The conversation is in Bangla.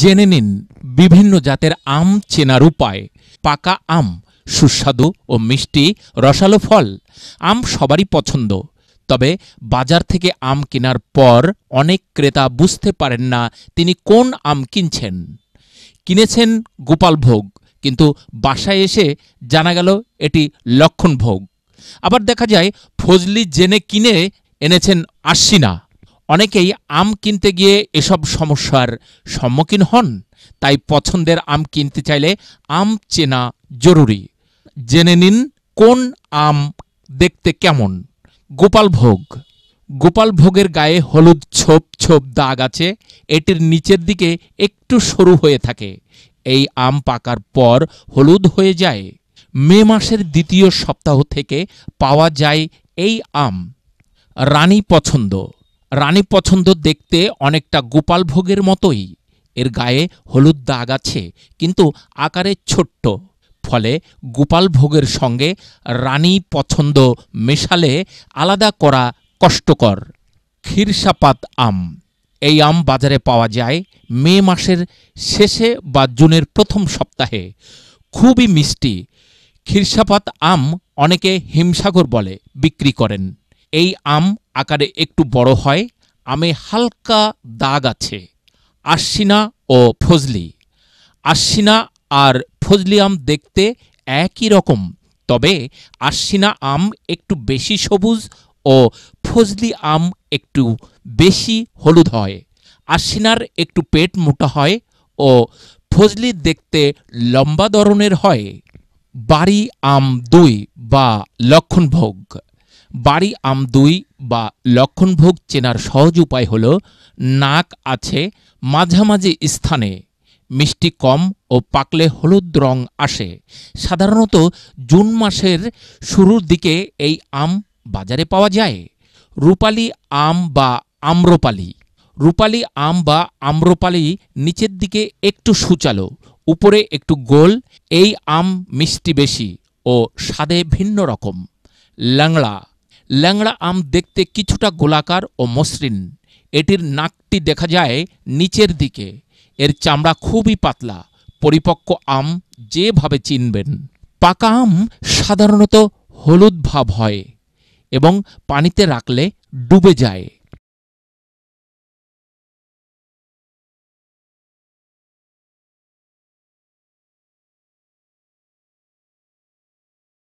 জেনে নিন বিভিন্ন জাতের আম চেনার উপায় পাকা আম সুস্বাদু ও মিষ্টি রসালো ফল আম সবারই পছন্দ তবে বাজার থেকে আম কেনার পর অনেক ক্রেতা বুঝতে পারেন না তিনি কোন আম কিনছেন কিনেছেন গোপালভোগ কিন্তু বাসায় এসে জানা গেল এটি লক্ষণভোগ আবার দেখা যায় ফজলি জেনে কিনে এনেছেন আশ্বিনা অনেকেই আম কিনতে গিয়ে এসব সমস্যার সম্মুখীন হন তাই পছন্দের আম কিনতে চাইলে আম চেনা জরুরি জেনে নিন কোন আম দেখতে কেমন গোপালভোগ গোপালভোগের গায়ে হলুদ ছোপ ছোপ দাগ আছে এটির নিচের দিকে একটু সরু হয়ে থাকে এই আম পাকার পর হলুদ হয়ে যায় মে মাসের দ্বিতীয় সপ্তাহ থেকে পাওয়া যায় এই আম রানী পছন্দ রানী পছন্দ দেখতে অনেকটা গোপাল ভোগের মতোই এর গায়ে হলুদ দাগ আছে কিন্তু আকারে ছোট্ট ফলে গোপাল ভোগের সঙ্গে রানী পছন্দ মেশালে আলাদা করা কষ্টকর ক্ষীরসাপাত আম এই আম বাজারে পাওয়া যায় মে মাসের শেষে বা জুনের প্রথম সপ্তাহে খুবই মিষ্টি ক্ষীরসাপাত আম অনেকে হিমসাগর বলে বিক্রি করেন এই আম আকারে একটু বড় হয় আমে হালকা দাগ আছে আশ্বিনা ও ফজলি আশ্বিনা আর ফজলি আম দেখতে একই রকম তবে আশ্বিনা আম একটু বেশি সবুজ ও ফজলি আম একটু বেশি হলুদ হয় আশ্বিনার একটু পেট মোটা হয় ও ফজলি দেখতে লম্বা ধরনের হয় বাড়ি আম দুই বা লক্ষণভোগ বাড়ি আমদুই বা লক্ষণভোগ চেনার সহজ উপায় হল নাক আছে মাঝামাঝি স্থানে মিষ্টি কম ও পাকলে হলুদ রং আসে সাধারণত জুন মাসের শুরুর দিকে এই আম বাজারে পাওয়া যায় রূপালি আম বা আম্রপালি রূপালি আম বা আম্রপালি নিচের দিকে একটু সুচালো উপরে একটু গোল এই আম মিষ্টি বেশি ও স্বাদে ভিন্ন রকম ল্যাংড়া ল্যাংড়া আম দেখতে কিছুটা গোলাকার ও মসৃণ এটির নাকটি দেখা যায় নিচের দিকে এর চামড়া খুবই পাতলা পরিপক্ক আম যেভাবে চিনবেন পাকা আম সাধারণত হলুদ ভাব হয় এবং পানিতে রাখলে ডুবে যায়